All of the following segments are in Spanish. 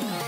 Bye.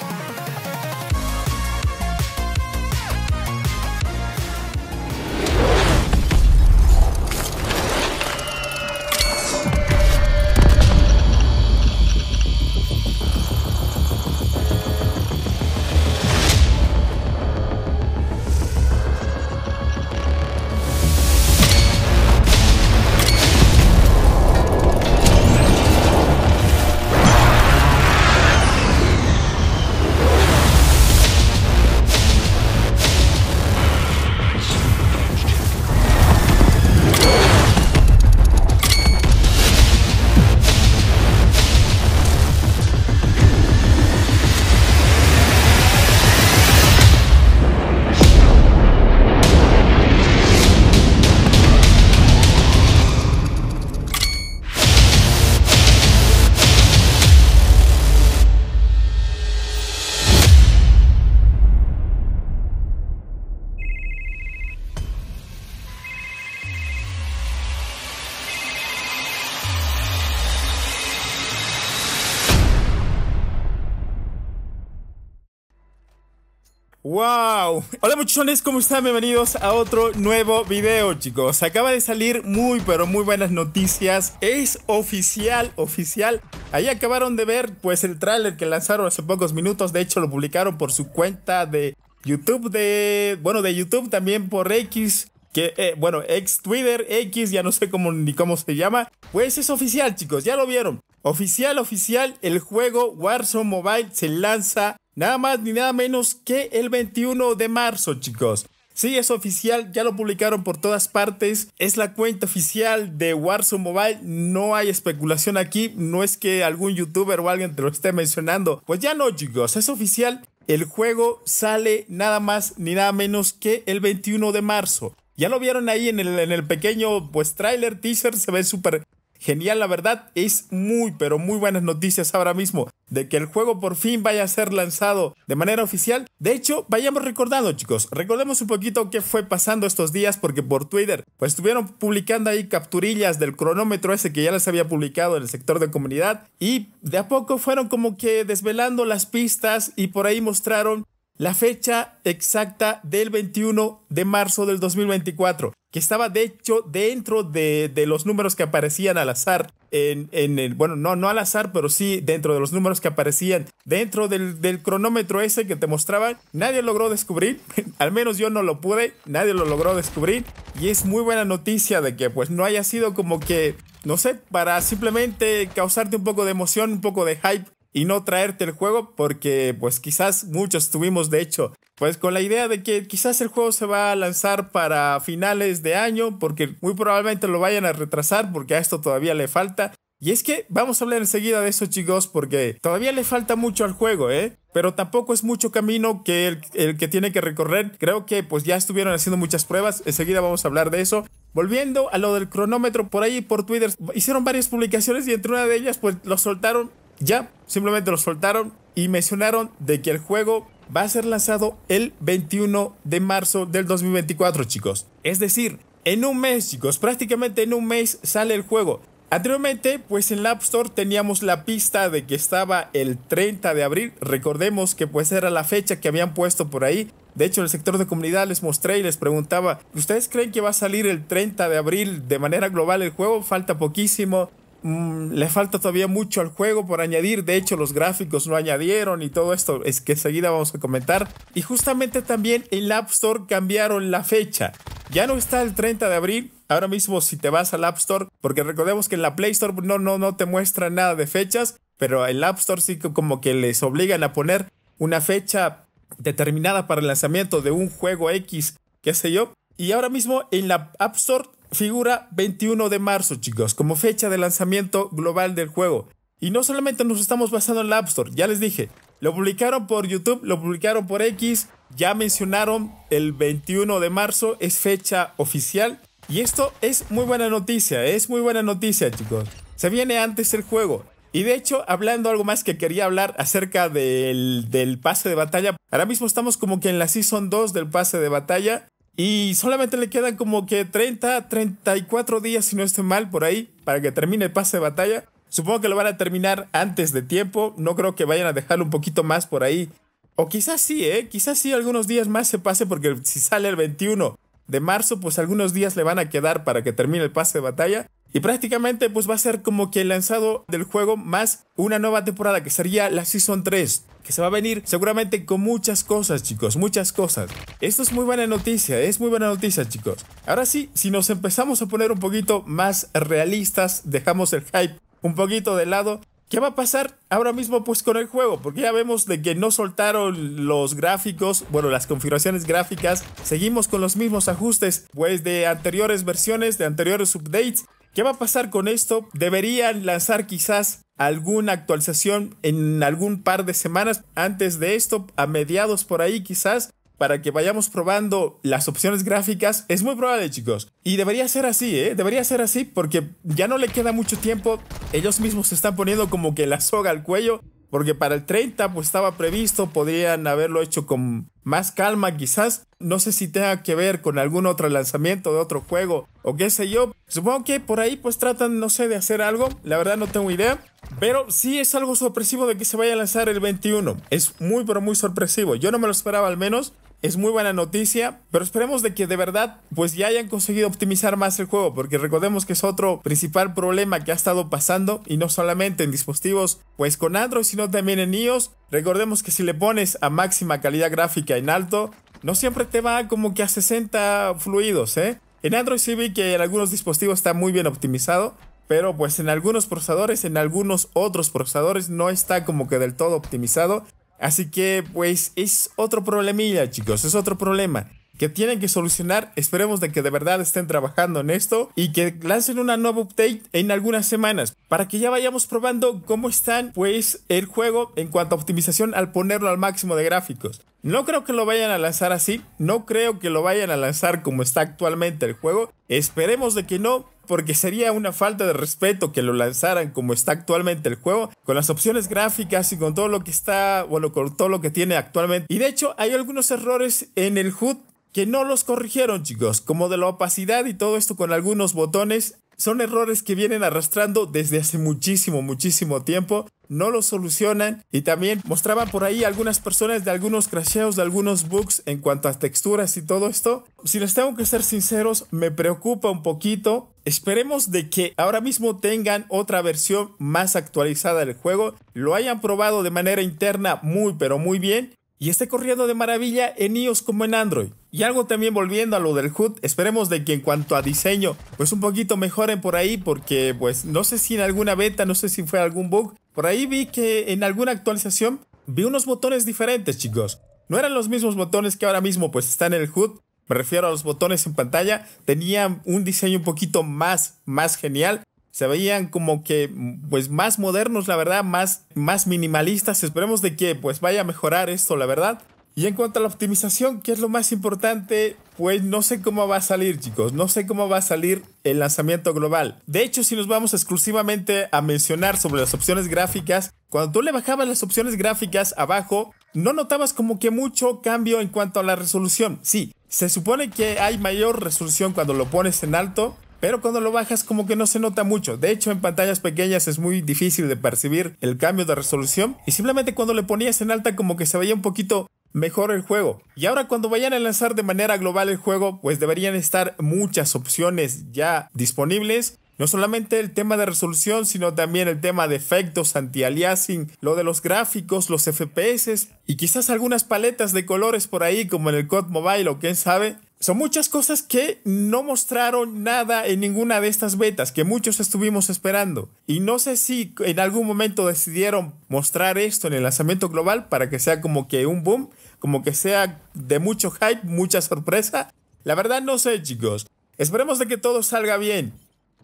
¡Wow! Hola muchachones, ¿cómo están? Bienvenidos a otro nuevo video, chicos. Acaba de salir muy, pero muy buenas noticias. Es oficial, oficial. Ahí acabaron de ver, pues, el tráiler que lanzaron hace pocos minutos. De hecho, lo publicaron por su cuenta de YouTube de... Bueno, de YouTube también por X. Que, eh, bueno, ex Twitter, X, ya no sé cómo ni cómo se llama. Pues es oficial, chicos, ya lo vieron. Oficial, oficial, el juego Warzone Mobile se lanza Nada más ni nada menos que el 21 de marzo, chicos. Sí, es oficial, ya lo publicaron por todas partes. Es la cuenta oficial de Warzone Mobile. No hay especulación aquí. No es que algún youtuber o alguien te lo esté mencionando. Pues ya no, chicos, es oficial. El juego sale nada más ni nada menos que el 21 de marzo. Ya lo vieron ahí en el, en el pequeño pues tráiler, teaser, se ve súper genial, la verdad. Es muy, pero muy buenas noticias ahora mismo de que el juego por fin vaya a ser lanzado de manera oficial. De hecho, vayamos recordando, chicos. Recordemos un poquito qué fue pasando estos días, porque por Twitter, pues estuvieron publicando ahí capturillas del cronómetro ese que ya les había publicado en el sector de comunidad. Y de a poco fueron como que desvelando las pistas y por ahí mostraron la fecha exacta del 21 de marzo del 2024, que estaba de hecho dentro de, los números que aparecían al azar. En, el, bueno, no, no al azar, pero sí dentro de los números que aparecían dentro del, del cronómetro ese que te mostraban, nadie logró descubrir, al menos yo no lo pude, nadie lo logró descubrir y es muy buena noticia de que pues no haya sido como que no sé, para simplemente causarte un poco de emoción, un poco de hype y no traerte el juego porque pues quizás muchos tuvimos de hecho pues con la idea de que quizás el juego se va a lanzar para finales de año porque muy probablemente lo vayan a retrasar porque a esto todavía le falta y es que vamos a hablar enseguida de eso chicos porque todavía le falta mucho al juego eh pero tampoco es mucho camino que el, que tiene que recorrer creo que pues ya estuvieron haciendo muchas pruebas enseguida vamos a hablar de eso Volviendo a lo del cronómetro, por ahí por Twitter hicieron varias publicaciones y entre una de ellas pues lo soltaron ya, simplemente los soltaron y mencionaron de que el juego va a ser lanzado el 21 de marzo del 2024, chicos. Es decir, en un mes, chicos, prácticamente en un mes sale el juego. Anteriormente, pues en la App Store teníamos la pista de que estaba el 30 de abril. Recordemos que pues era la fecha que habían puesto por ahí. De hecho, en el sector de comunidad les mostré y les preguntaba, ¿ustedes creen que va a salir el 30 de abril de manera global el juego? Falta poquísimo. Mm, le falta todavía mucho al juego por añadir. De hecho, los gráficos no añadieron y todo esto es que enseguida vamos a comentar. Y justamente también en la App Store cambiaron la fecha. Ya no está el 30 de abril. Ahora mismo si te vas al App Store, porque recordemos que en la Play Store no, no, no te muestra nada de fechas, pero en el App Store sí como que les obligan a poner una fecha determinada para el lanzamiento de un juego X, qué sé yo. Y ahora mismo en la App Store figura 21 de marzo, chicos, como fecha de lanzamiento global del juego. Y no solamente nos estamos basando en la App Store, ya les dije, lo publicaron por YouTube, lo publicaron por X, ya mencionaron el 21 de marzo, es fecha oficial. Y esto es muy buena noticia, es muy buena noticia, chicos. Se viene antes el juego. Y de hecho, hablando algo más que quería hablar acerca del, del pase de batalla, ahora mismo estamos como que en la Season 2 del pase de batalla. Y solamente le quedan como que 30, 34 días, si no estoy mal, por ahí, para que termine el pase de batalla. Supongo que lo van a terminar antes de tiempo. No creo que vayan a dejarlo un poquito más por ahí. O quizás sí, ¿eh? Quizás sí algunos días más se pase porque si sale el 21 de marzo, pues algunos días le van a quedar para que termine el pase de batalla. Y prácticamente pues va a ser como que el lanzado del juego más una nueva temporada que sería la Season 3. Que se va a venir seguramente con muchas cosas chicos, muchas cosas. Esto es muy buena noticia, es muy buena noticia chicos. Ahora sí, si nos empezamos a poner un poquito más realistas, dejamos el hype un poquito de lado. ¿Qué va a pasar ahora mismo pues con el juego? Porque ya vemos de que no soltaron los gráficos, bueno, las configuraciones gráficas. Seguimos con los mismos ajustes pues de anteriores versiones, de anteriores updates. ¿Qué va a pasar con esto? Deberían lanzar quizás alguna actualización en algún par de semanas antes de esto, a mediados por ahí quizás, para que vayamos probando las opciones gráficas. Es muy probable, chicos. Y debería ser así, ¿eh? Debería ser así porque ya no le queda mucho tiempo. Ellos mismos se están poniendo como que la soga al cuello porque para el 30 pues estaba previsto, podrían haberlo hecho con más calma quizás. No sé si tenga que ver con algún otro lanzamiento de otro juego o qué sé yo. Supongo que por ahí pues tratan, no sé, de hacer algo. La verdad no tengo idea. Pero sí es algo sorpresivo de que se vaya a lanzar el 21. Es muy pero muy sorpresivo. Yo no me lo esperaba al menos es muy buena noticia, pero esperemos de que de verdad pues ya hayan conseguido optimizar más el juego, porque recordemos que es otro principal problema que ha estado pasando y no solamente en dispositivos pues con Android, sino también en iOS. Recordemos que si le pones a máxima calidad gráfica en alto, no siempre te va como que a 60 fluidos, ¿eh? En Android sí vi que en algunos dispositivos está muy bien optimizado, pero pues en algunos procesadores, en algunos otros procesadores no está como que del todo optimizado Así que pues es otro problemilla chicos, es otro problema que tienen que solucionar. Esperemos de que de verdad estén trabajando en esto y que lancen una nueva update en algunas semanas para que ya vayamos probando cómo está, pues el juego en cuanto a optimización al ponerlo al máximo de gráficos. No creo que lo vayan a lanzar así, no creo que lo vayan a lanzar como está actualmente el juego. Esperemos de que no, porque sería una falta de respeto que lo lanzaran como está actualmente el juego, con las opciones gráficas y con todo lo que está, bueno, con todo lo que tiene actualmente. Y de hecho, hay algunos errores en el HUD que no los corrigieron, chicos, como de la opacidad y todo esto con algunos botones. Son errores que vienen arrastrando desde hace muchísimo, muchísimo tiempo no lo solucionan y también mostraban por ahí algunas personas de algunos crasheos, de algunos bugs en cuanto a texturas y todo esto. Si les tengo que ser sinceros, me preocupa un poquito. Esperemos de que ahora mismo tengan otra versión más actualizada del juego, lo hayan probado de manera interna muy pero muy bien y esté corriendo de maravilla en iOS como en Android. Y algo también volviendo a lo del HUD, esperemos de que en cuanto a diseño, pues un poquito mejoren por ahí, porque pues no sé si en alguna beta, no sé si fue algún bug, por ahí vi que en alguna actualización vi unos botones diferentes, chicos. No eran los mismos botones que ahora mismo pues están en el HUD. Me refiero a los botones en pantalla. Tenían un diseño un poquito más, más genial. Se veían como que pues más modernos, la verdad, más, más minimalistas. Esperemos de que pues vaya a mejorar esto, la verdad. Y en cuanto a la optimización, que es lo más importante, pues no sé cómo va a salir, chicos. No sé cómo va a salir el lanzamiento global. De hecho, si nos vamos exclusivamente a mencionar sobre las opciones gráficas, cuando tú le bajabas las opciones gráficas abajo, no notabas como que mucho cambio en cuanto a la resolución. Sí, se supone que hay mayor resolución cuando lo pones en alto, pero cuando lo bajas como que no se nota mucho. De hecho, en pantallas pequeñas es muy difícil de percibir el cambio de resolución y simplemente cuando le ponías en alta como que se veía un poquito mejor el juego. Y ahora cuando vayan a lanzar de manera global el juego, pues deberían estar muchas opciones ya disponibles. No solamente el tema de resolución, sino también el tema de efectos anti-aliasing, lo de los gráficos, los FPS y quizás algunas paletas de colores por ahí como en el COD Mobile o quién sabe son muchas cosas que no mostraron nada en ninguna de estas betas que muchos estuvimos esperando. Y no sé si en algún momento decidieron mostrar esto en el lanzamiento global para que sea como que un boom, como que sea de mucho hype, mucha sorpresa. La verdad no sé chicos. Esperemos de que todo salga bien.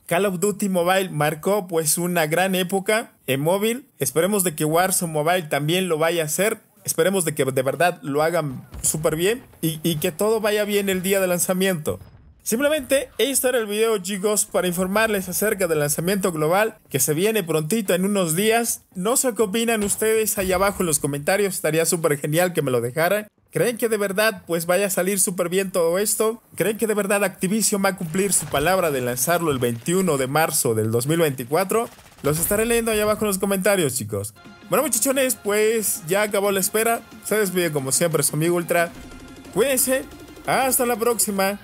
Call of Duty Mobile marcó pues una gran época en móvil. Esperemos de que Warzone Mobile también lo vaya a hacer. Esperemos de que de verdad lo hagan súper bien y, que todo vaya bien el día de lanzamiento. Simplemente, este era el video chicos para informarles acerca del lanzamiento global que se viene prontito en unos días. No sé qué opinan ustedes ahí abajo en los comentarios, estaría súper genial que me lo dejaran. ¿Creen que de verdad pues vaya a salir súper bien todo esto? ¿Creen que de verdad Activision va a cumplir su palabra de lanzarlo el 21 de marzo del 2024? Los estaré leyendo ahí abajo en los comentarios chicos. Bueno, muchachones, pues ya acabó la espera. Se despide como siempre su amigo Ultra. Cuídense. Hasta la próxima.